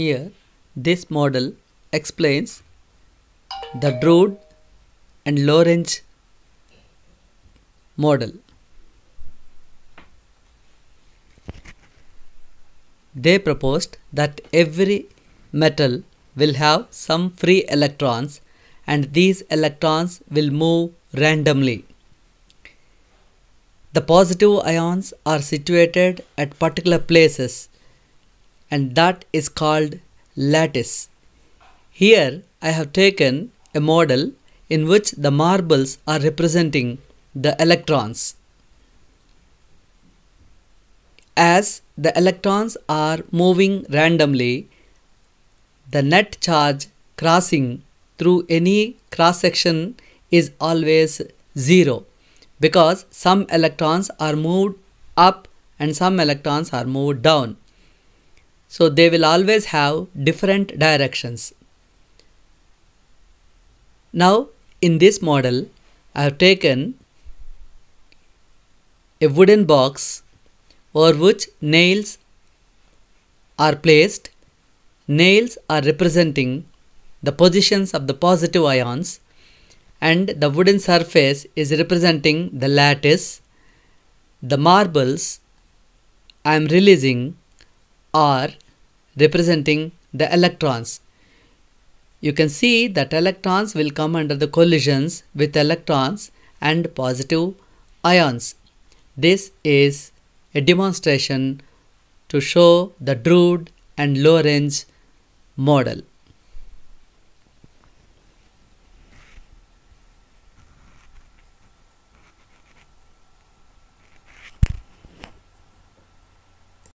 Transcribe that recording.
Here, this model explains the Drude and Lorentz model. They proposed that every metal will have some free electrons and these electrons will move randomly. The positive ions are situated at particular places and that is called lattice. Here I have taken a model in which the marbles are representing the electrons. As the electrons are moving randomly, the net charge crossing through any cross section is always zero because some electrons are moved up and some electrons are moved down. So they will always have different directions. Now in this model, I have taken a wooden box over which nails are placed. Nails are representing the positions of the positive ions and the wooden surface is representing the lattice. The marbles I am releasing R representing the electrons. You can see that electrons will come under the collisions with electrons and positive ions. This is a demonstration to show the Drude and Lorentz model.